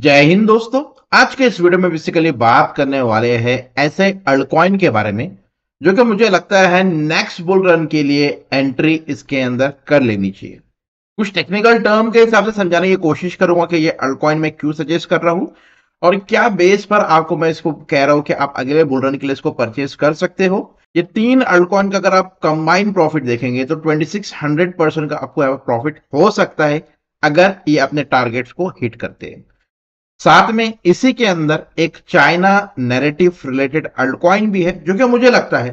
जय हिंद दोस्तों आज के इस वीडियो में बेसिकली बात करने वाले हैं ऐसे अल्टकॉइन के बारे में जो कि मुझे लगता है नेक्स्ट बुल रन के लिए एंट्री इसके अंदर कर लेनी चाहिए कुछ टेक्निकल टर्म के हिसाब से समझाने की कोशिश करूंगा कि ये अल्टकॉइन में क्यों सजेस्ट कर रहा हूं और क्या बेस पर आपको मैं इसको कह रहा हूं कि आप अगले बुल रन के लिए इसको परचेज कर सकते हो ये तीन अल्टकॉइन का अगर आप कंबाइन प्रॉफिट देखेंगे तो ट्वेंटी परसेंट का आपको प्रॉफिट हो सकता है अगर ये अपने टारगेट्स को हिट करते हैं साथ में इसी के अंदर एक चाइना नेरेटिव रिलेटेड अल्टकॉइन भी है जो कि मुझे लगता है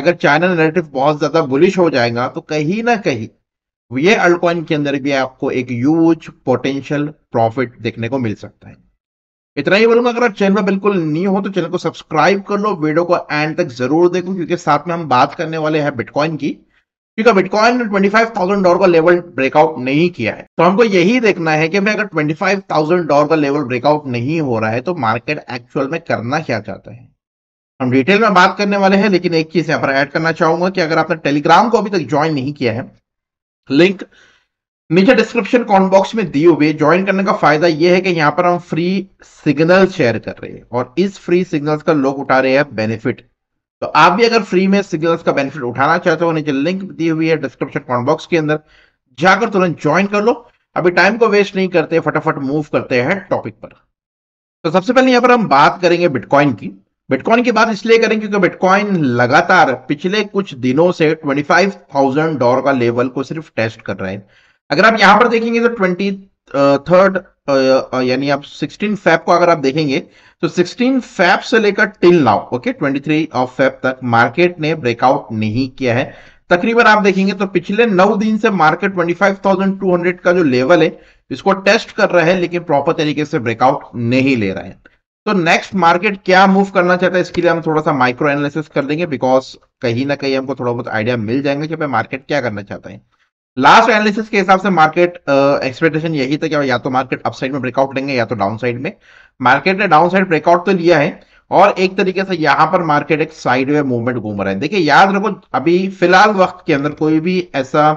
अगर चाइना नेरेटिव बहुत ज्यादा बुलिश हो जाएगा तो कहीं ना कहीं ये अल्टकॉइन के अंदर भी आपको एक यूज पोटेंशियल प्रॉफिट देखने को मिल सकता है इतना ही बोलूंगा अगर आप चैनल में बिल्कुल न्यू हो तो चैनल को सब्सक्राइब कर लो वीडियो को एंड तक जरूर देखो क्योंकि साथ में हम बात करने वाले हैं बिटकॉइन की क्योंकि बिटकॉइन ने 25,000 डॉलर का लेवल ब्रेकआउट नहीं किया है तो हमको यही देखना है कि भाई अगर 25,000 डॉलर का लेवल ब्रेकआउट नहीं हो रहा है तो मार्केट एक्चुअल में करना क्या चाहता है हम डिटेल में बात करने वाले हैं लेकिन एक चीज यहाँ पर ऐड करना चाहूंगा कि अगर आपने टेलीग्राम को अभी तक ज्वाइन नहीं किया है लिंक नीचे डिस्क्रिप्शन कॉन बॉक्स में दिए हुए ज्वाइन करने का फायदा यह है कि यहाँ पर हम फ्री सिग्नल शेयर कर रहे हैं और इस फ्री सिग्नल का लोग उठा रहे हैं बेनिफिट तो आप भी अगर फ्री में सिग्नल्स का बेनिफिट उठाना चाहते हो नीचे लिंक दी हुई है डिस्क्रिप्शन कॉमेंट बॉक्स के अंदर जाकर तुरंत ज्वाइन कर लो अभी टाइम को वेस्ट नहीं करते फटाफट मूव करते हैं टॉपिक पर तो सबसे पहले यहां पर हम बात करेंगे बिटकॉइन की बिटकॉइन की बात इसलिए करेंगे क्योंकि बिटकॉइन लगातार पिछले कुछ दिनों से 25,000 डॉलर का लेवल को सिर्फ टेस्ट कर रहे हैं अगर आप यहां पर देखेंगे तो थर्ड यानी आप 16 फैब को अगर आप देखेंगे तो 16 फैब से लेकर till now okay 23 of Feb तक मार्केट ने ब्रेकआउट नहीं किया है तकरीबन आप देखेंगे तो पिछले नौ दिन से मार्केट 25,200 का जो लेवल है इसको टेस्ट कर रहा है लेकिन प्रॉपर तरीके से ब्रेकआउट नहीं ले रहा है तो नेक्स्ट मार्केट क्या मूव करना चाहता है इसके लिए हम थोड़ा सा माइक्रो एनालिसिस कर देंगे बिकॉज कहीं ना कहीं हमको थोड़ा बहुत आइडिया मिल जाएंगे कि भाई मार्केट क्या करना चाहता है लास्ट एनालिसिस के हिसाब से मार्केट एक्सपेक्टेशन uh, यही था कि या तो मार्केट अपसाइड में ब्रेकआउट लेंगे या तो डाउनसाइड में मार्केट ने डाउनसाइड ब्रेकआउट तो लिया है और एक तरीके से यहां पर मार्केट एक साइड वे मूवमेंट घूम रहा है देखिए याद रखो अभी फिलहाल वक्त के अंदर कोई भी ऐसा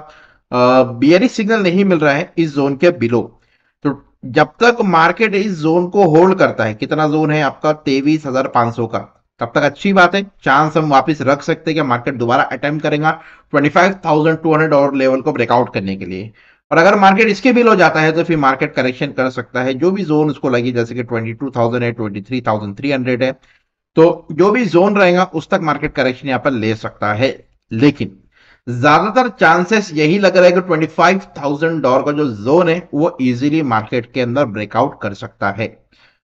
बियरिश uh, सिग्नल नहीं मिल रहा है इस जोन के बिलो तो जब तक मार्केट इस जोन को होल्ड करता है कितना जोन है आपका तेवीस का तब तक अच्छी बात है चांस हम वापस रख सकते हैं कि मार्केट दोबारा अटेम्प्ट करेगा 25,200 डॉलर लेवल को ब्रेकआउट करने के लिए और अगर मार्केट इसके बिलो जाता है तो फिर मार्केट करेक्शन कर सकता है जो भी जोन उसको लगे जैसे कि 22,000 है 23,300 है तो जो भी जोन रहेगा उस तक मार्केट करेक्शन यहाँ पर ले सकता है लेकिन ज्यादातर चांसेस यही लग रहा है कि ट्वेंटी डॉलर का जो जोन है वो इजिली मार्केट के अंदर ब्रेकआउट कर सकता है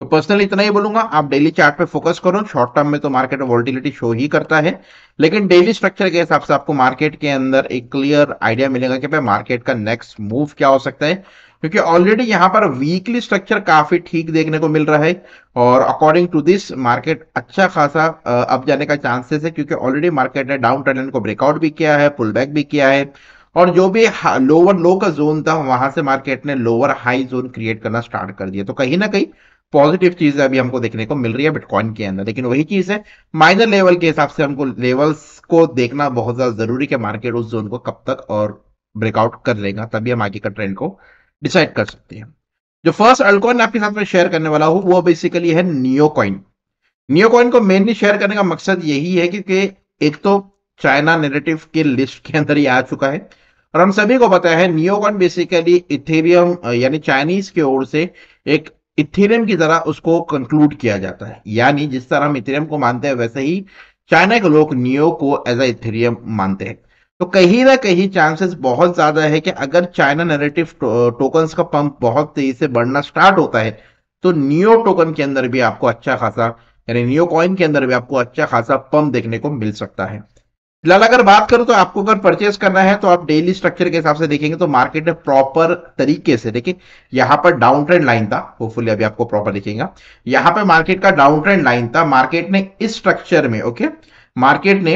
तो पर्सनली इतना ही बोलूंगा आप डेली चार्ट पे फोकस करो शॉर्ट टर्म में तो मार्केट वॉलिटिलिटी शो ही करता है लेकिन डेली स्ट्रक्चर के हिसाब से आपको मार्केट के अंदर एक क्लियर आइडिया मिलेगा कि भाई मार्केट का नेक्स्ट मूव क्या हो सकता है क्योंकि ऑलरेडी यहाँ पर वीकली स्ट्रक्चर काफी ठीक देखने को मिल रहा है और अकॉर्डिंग टू दिस मार्केट अच्छा खासा अप जाने का चांसेस है क्योंकि ऑलरेडी मार्केट ने डाउन ट्रेंड को ब्रेकआउट भी किया है पुल बैक भी किया है और जो भी लोअर लो का जोन था वहां से मार्केट ने लोअर हाई जोन क्रिएट करना स्टार्ट कर दिया तो कहीं ना कहीं पॉजिटिव चीज अभी हमको देखने को मिल रही है बिटकॉइन के अंदर लेकिन वही चीज है माइनर लेवल के हिसाब से हमको लेवल्स को देखना बहुत ज्यादा जरूरी है मार्केट उस जोन को कब तक और ब्रेकआउट कर लेगा तभी हम आगे का ट्रेंड को डिसाइड कर सकते हैं जो फर्स्ट अल्टकॉइन आपके साथ में शेयर करने वाला हूँ वो बेसिकली है नियोकॉइन नियोकॉइन को मेनली शेयर करने का मकसद यही है कि, कि एक तो चाइना नेरेटिव के लिस्ट के अंदर ही आ चुका है और हम सभी को पता है नियोकॉन बेसिकली इथेरियम यानी चाइनीज की ओर से एक इथेरियम की तरह उसको कंक्लूड किया जाता है यानी जिस तरह हम इथेरियम को मानते हैं वैसे ही चाइना के लोग नियो को एज अ इथेरियम मानते हैं तो कहीं ना कहीं चांसेस बहुत ज्यादा है कि अगर चाइना नेरेटिव टोकन का पंप बहुत तेजी से बढ़ना स्टार्ट होता है तो नियो टोकन के अंदर भी आपको अच्छा खासा यानी नियो कॉइन के अंदर भी आपको अच्छा खासा पंप देखने को मिल सकता है फिलहाल अगर बात करूं तो आपको अगर परचेस करना है तो आप डेली स्ट्रक्चर के हिसाब से देखेंगे तो मार्केट ने प्रॉपर तरीके से देखिए यहाँ पर डाउन ट्रेंड लाइन था होपफुली अभी आपको प्रॉपर दिखेगा यहां पर मार्केट का डाउन ट्रेंड लाइन था मार्केट ने इस स्ट्रक्चर में ओके मार्केट ने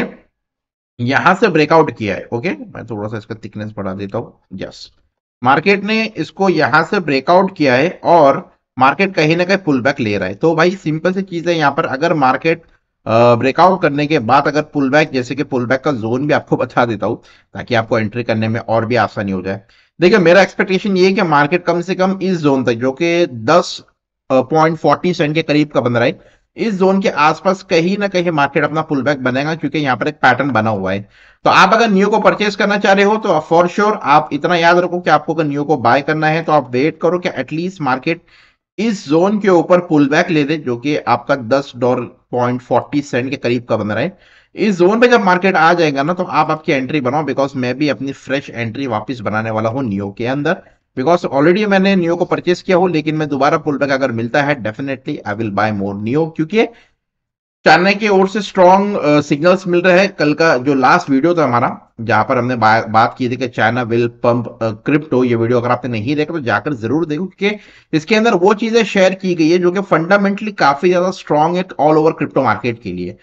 यहां से ब्रेकआउट किया है ओके मैं थोड़ा सा इसका थिकनेस बढ़ा देता हूँ यस मार्केट ने इसको यहां से ब्रेकआउट किया है और मार्केट कहीं ना कहीं पुल बैक ले रहा है तो भाई सिंपल सी चीज है यहाँ पर अगर मार्केट ब्रेकआउट करने के बाद अगर पुल बैक जैसे कि पुल बैक का जोन भी आपको बता देता हूँ ताकि आपको एंट्री करने में और भी आसानी हो जाए देखिए मेरा एक्सपेक्टेशन ये है कि मार्केट कम से कम इस जोन तक जो कि दस पॉइंट फोर्टी सेंट के करीब का बन रहा है इस जोन के आसपास कहीं ना कहीं मार्केट अपना पुल बैक बनेगा क्योंकि यहाँ पर एक पैटर्न बना हुआ है तो आप अगर न्यू को परचेज करना चाह रहे हो तो फॉर श्योर sure आप इतना याद रखो कि आपको अगर न्यू को बाय करना है तो आप वेट करो कि एटलीस्ट मार्केट इस जोन के ऊपर पुल बैक ले दे जो कि आपका दस डॉलर पॉइंट फोर्टी सेंट के करीब का बन रहा है इस जोन पे जब मार्केट आ जाएगा ना तो आप आपकी एंट्री बनाओ बिकॉज मैं भी अपनी फ्रेश एंट्री वापस बनाने वाला हूँ नियो के अंदर बिकॉज ऑलरेडी मैंने नियो को परचेस किया हो लेकिन मैं दोबारा पुल बैक अगर मिलता है definitely I will buy more NEO क्योंकि चाइना की ओर से स्ट्रॉन्ग सिग्नल्स uh, मिल रहे हैं कल का जो लास्ट वीडियो था हमारा जहां पर हमने बा, बात की थी कि चाइना विल पंप क्रिप्टो ये वीडियो अगर आपने नहीं देखा तो जाकर जरूर देखो क्योंकि इसके अंदर वो चीजें शेयर की गई है जो कि फंडामेंटली काफी ज्यादा स्ट्रॉन्ग है ऑल ओवर क्रिप्टो मार्केट के लिए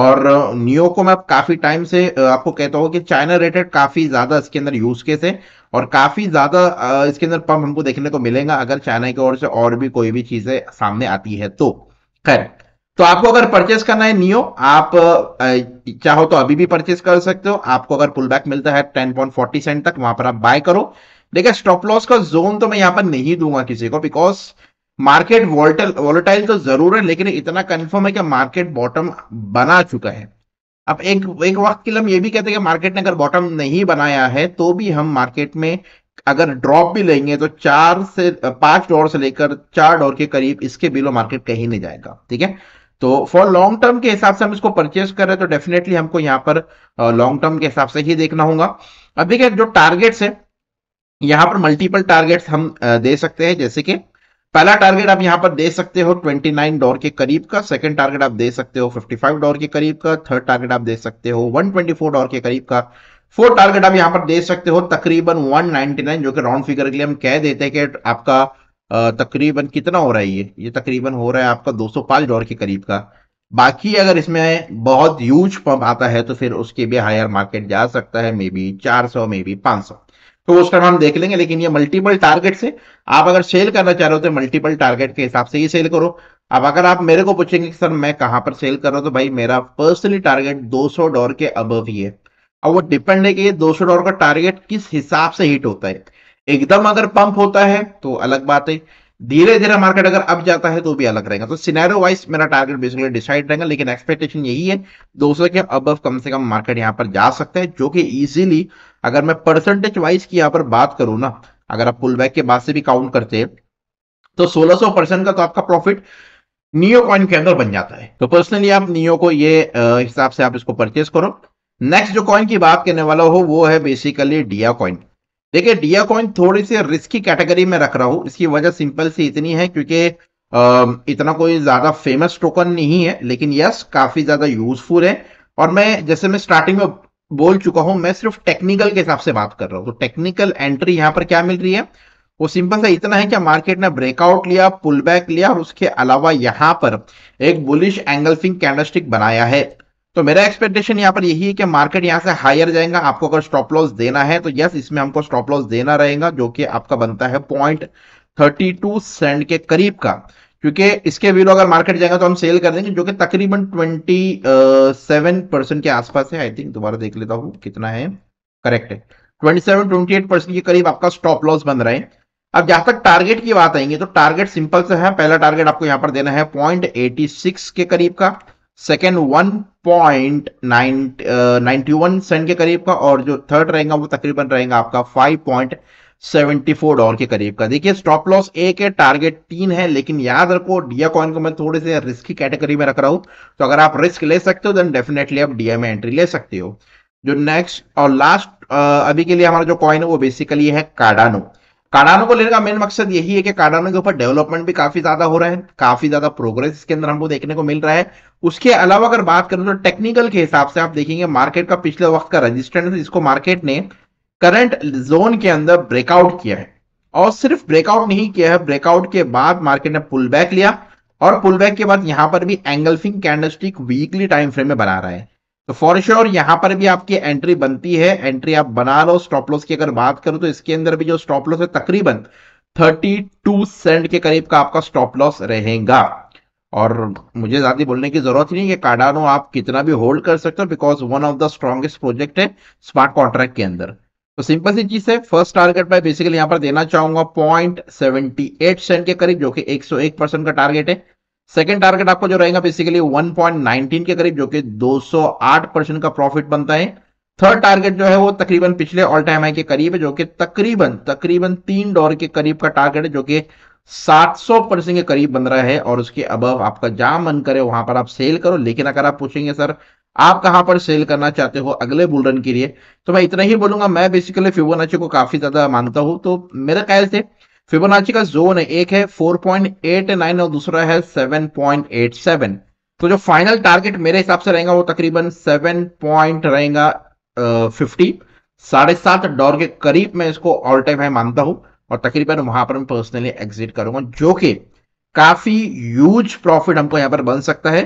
और नियो uh, को मैं काफी टाइम से uh, आपको कहता हूँ कि चाइना रेटेड काफी ज्यादा इसके अंदर यूज केस है और काफी ज्यादा इसके अंदर पंप हमको देखने को मिलेगा अगर चाइना की ओर से और भी कोई भी चीजें सामने आती है तो खैर तो आपको अगर परचेस करना है नियो आप चाहो तो अभी भी परचेस कर सकते हो आपको अगर पुल बैक मिलता है टेन पॉइंट फोर्टी सेंट तक वहां पर आप बाय करो देखिए स्टॉप लॉस का जोन तो मैं यहां पर नहीं दूंगा किसी को बिकॉज मार्केट वोल्टल वोलेटाइल तो जरूर है लेकिन इतना कंफर्म है कि मार्केट बॉटम बना चुका है अब एक एक वक्त के लिए हम ये भी कहते हैं कि मार्केट ने अगर बॉटम नहीं बनाया है तो भी हम मार्केट में अगर ड्रॉप भी लेंगे तो चार से पांच डॉलर से लेकर चार डॉलर के करीब इसके बिलो मार्केट कहीं नहीं जाएगा ठीक है तो फॉर लॉन्ग टर्म के हिसाब से हम इसको परचेज कर रहे हैं तो डेफिनेटली हमको यहाँ पर लॉन्ग टर्म के हिसाब से ही देखना होगा अब देखिए जो टारगेट्स है यहाँ पर मल्टीपल टारगेट्स हम दे सकते हैं जैसे कि पहला टारगेट आप यहां पर दे सकते हो 29 डॉलर के करीब का सेकंड टारगेट आप दे सकते हो 55 डॉलर के करीब का थर्ड टारगेट आप दे सकते हो 124 डॉलर के करीब का फोर्थ टारगेट आप यहां पर दे सकते हो तकरीबन 199 जो कि राउंड फिगर के लिए हम कह देते हैं कि आपका तकरीबन कितना हो रहा है ये ये तकरीबन हो रहा है आपका 205 डॉलर के करीब का बाकी अगर इसमें बहुत ह्यूज पंप आता है तो फिर उसके भी हायर मार्केट जा सकता है मे बी चार सौ मे बी पांच सौ तो उसका हम देख लेंगे लेकिन ये मल्टीपल टारगेट से आप अगर सेल करना चाह रहे हो तो मल्टीपल टारगेट के हिसाब से ही सेल करो अब अगर आप मेरे को पूछेंगे सर मैं कहां पर सेल कर रहा हूँ तो भाई मेरा पर्सनली टारगेट 200 डॉलर के अबव ही है अब वो डिपेंड है कि ये 200 डॉलर का टारगेट किस हिसाब से हिट होता है एकदम अगर पंप होता है तो अलग बात है धीरे धीरे मार्केट अगर अप जाता है तो भी अलग रहेगा तो सिनेरियो वाइज मेरा टारगेट बेसिकली डिसाइड रहेगा लेकिन एक्सपेक्टेशन यही है 200 के अब कम से कम मार्केट यहाँ पर जा सकते हैं जो कि इजीली अगर मैं परसेंटेज वाइज की यहाँ पर बात करूं ना अगर आप पुल बैक के बाद से भी काउंट करते हैं तो 1600 परसेंट का तो आपका प्रॉफिट नियो कॉइन के अंदर बन जाता है तो पर्सनली आप नियो को ये हिसाब से आप इसको परचेज करो नेक्स्ट जो कॉइन की बात करने वाला हो वो है बेसिकली डिया कॉइन देखिए डिया कॉइन थोड़ी सी रिस्की कैटेगरी में रख रहा हूँ इसकी वजह सिंपल सी इतनी है क्योंकि इतना कोई ज्यादा फेमस टोकन नहीं है लेकिन यस काफी ज्यादा यूजफुल है और मैं जैसे मैं स्टार्टिंग में बोल चुका हूं मैं सिर्फ टेक्निकल के हिसाब से बात कर रहा हूँ तो टेक्निकल एंट्री यहाँ पर क्या मिल रही है वो सिंपल सा इतना है कि मार्केट ने ब्रेकआउट लिया पुल बैक लिया और उसके अलावा यहाँ पर एक बुलिश एंगलफिंग कैंडलस्टिक बनाया है तो मेरा एक्सपेक्टेशन यहाँ पर यही है कि मार्केट यहाँ से हायर जाएगा आपको अगर स्टॉप लॉस देना है तो यस इसमें हमको स्टॉप लॉस देना रहेगा जो कि आपका बनता है पॉइंट थर्टी टू सेंट के करीब का क्योंकि इसके बिलो अगर मार्केट जाएगा तो हम सेल कर देंगे जो कि तकरीबन ट्वेंटी सेवन परसेंट के आसपास है आई थिंक दोबारा देख लेता हूँ कितना है करेक्ट है twenty seven twenty eight percent के करीब आपका स्टॉप लॉस बन रहा है अब जहां तक टारगेट की बात आएंगे तो टारगेट सिंपल से है पहला टारगेट आपको यहाँ पर देना है पॉइंट एटी सिक्स के करीब का second one point ninety one cent के करीब का और जो थर्ड रहेगा वो तकरीबन रहेगा आपका five point seventy four dollar के करीब का देखिए स्टॉप लॉस एक है टारगेट तीन है लेकिन याद रखो डिया कॉइन को मैं थोड़े से रिस्की कैटेगरी में रख रहा हूं तो अगर आप रिस्क ले सकते हो देन डेफिनेटली आप डिया में एंट्री ले सकते हो जो नेक्स्ट और लास्ट अभी के लिए हमारा जो कॉइन है वो बेसिकली है काडानो कार्डानो को लेने का मेन मकसद यही है कि कार्डानो के ऊपर डेवलपमेंट भी काफी ज्यादा हो रहा है काफी ज्यादा प्रोग्रेस इसके अंदर हमको देखने को मिल रहा है उसके अलावा अगर बात करें तो टेक्निकल के हिसाब से आप देखेंगे मार्केट का पिछले वक्त का रजिस्टेंस इसको मार्केट ने करंट जोन के अंदर ब्रेकआउट किया है और सिर्फ ब्रेकआउट नहीं किया है ब्रेकआउट के बाद मार्केट ने पुल बैक लिया और पुल बैक के बाद यहां पर भी engulfing candlestick weekly time frame में बना रहा है तो फॉर श्योर यहां पर भी आपकी एंट्री बनती है एंट्री आप बना लो स्टॉप लॉस की अगर बात करूं तो इसके अंदर भी जो स्टॉप लॉस है तकरीबन 32 सेंट के करीब का आपका स्टॉप लॉस रहेगा और मुझे ज्यादा बोलने की जरूरत नहीं है कार्डानो आप कितना भी होल्ड कर सकते हो because one of the strongest project है स्मार्ट कॉन्ट्रैक्ट के अंदर तो सिंपल सी चीज है फर्स्ट टारगेट मैं बेसिकली यहां पर देना चाहूंगा पॉइंट सेवेंटी एट सेंट के करीब जो कि एक परसेंट का टारगेट है सेकेंड टारगेट आपका जो रहेगा बेसिकली 1.19 के करीब जो कि 208 परसेंट का प्रॉफिट बनता है थर्ड टारगेट जो है वो तकरीबन पिछले ऑल टाइम हाई के करीब है जो कि तकरीबन तकरीबन तीन डॉलर के करीब का टारगेट है जो कि 700 परसेंट के करीब बन रहा है और उसके अब आपका जहां मन करे वहां पर आप सेल करो लेकिन अगर आप पूछेंगे सर आप कहां पर सेल करना चाहते हो अगले बुलरन के लिए तो मैं इतना ही बोलूंगा मैं बेसिकली फ्यूबोनाची को काफी ज्यादा मानता हूं तो मेरे ख्याल से फिबोनाची का जोन है एक है 4.89 और दूसरा है 7.87 तो जो फाइनल टारगेट मेरे हिसाब से रहेगा वो तकरीबन 7 पॉइंट रहेगा फिफ्टी साढ़े सात डॉलर के करीब मैं इसको ऑल टाइम है मानता हूं और तकरीबन वहां पर मैं पर्सनली एग्जिट करूंगा जो कि काफी यूज प्रॉफिट हमको यहाँ पर बन सकता है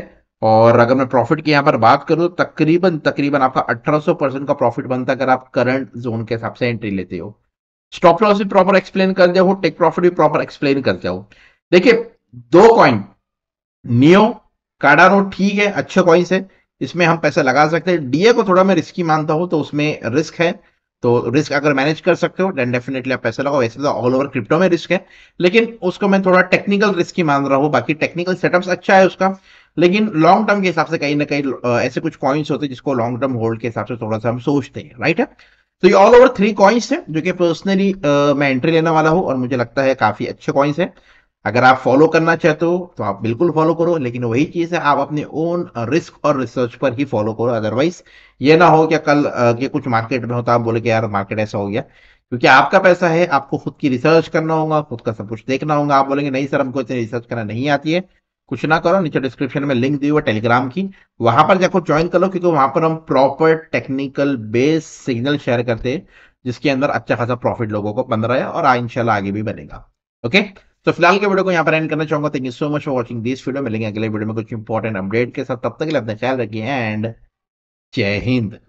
और अगर मैं प्रॉफिट की यहाँ पर बात करूं तो तकरीबन तकरीबन आपका 1800 परसेंट का प्रॉफिट बनता है अगर आप करंट जोन के हिसाब से एंट्री लेते हो स्टॉप लॉस भी प्रॉपर एक्सप्लेन कर दिया हो टेक प्रॉफिट भी प्रॉपर एक्सप्लेन कर दिया हो देखिए दो कॉइन नियो कार्डानो ठीक है अच्छे कॉइन्स है इसमें हम पैसा लगा सकते हैं डीए को थोड़ा मैं रिस्की मानता हूं तो उसमें रिस्क है तो रिस्क अगर मैनेज कर सकते हो देन डेफिनेटली आप पैसा लगाओ वैसे तो ऑल ओवर क्रिप्टो में रिस्क है लेकिन उसको मैं थोड़ा टेक्निकल रिस्क ही मान रहा हूँ बाकी टेक्निकल सेटअप्स अच्छा है उसका लेकिन लॉन्ग टर्म के हिसाब से कहीं ना कहीं ऐसे कुछ कॉइन्स होते हैं जिसको लॉन्ग टर्म होल्ड के हिसाब से थोड़ा सा हम सोचते हैं राइट है तो ये ऑल ओवर थ्री कॉइन्स है जो कि पर्सनली uh, मैं एंट्री लेने वाला हूँ और मुझे लगता है काफी अच्छे कॉइन्स है अगर आप फॉलो करना चाहते हो तो आप बिल्कुल फॉलो करो लेकिन वही चीज है आप अपने ओन रिस्क uh, और रिसर्च पर ही फॉलो करो अदरवाइज ये ना हो कि कल uh, के कुछ मार्केट में हो तो आप बोले कि यार मार्केट ऐसा हो गया क्योंकि आपका पैसा है आपको खुद की रिसर्च करना होगा खुद का सब कुछ देखना होगा आप बोलेंगे नहीं सर हमको इतनी रिसर्च करना नहीं आती है कुछ ना करो नीचे डिस्क्रिप्शन में लिंक दी हुआ टेलीग्राम की वहां पर जाकर ज्वाइन कर लो क्योंकि वहां पर हम proper technical base signal share करते हैं जिसके अंदर अच्छा खासा प्रॉफिट लोगों को बन रहा है और इंशाल्लाह आगे भी बनेगा ओके तो फिलहाल के वीडियो को यहाँ पर एंड करना चाहूंगा thank you so much for watching this video मिलेंगे अगले वीडियो में कुछ इंपॉर्टेंट अपडेट के साथ तब तक के लिए अपना ख्याल रखिए एंड जय हिंद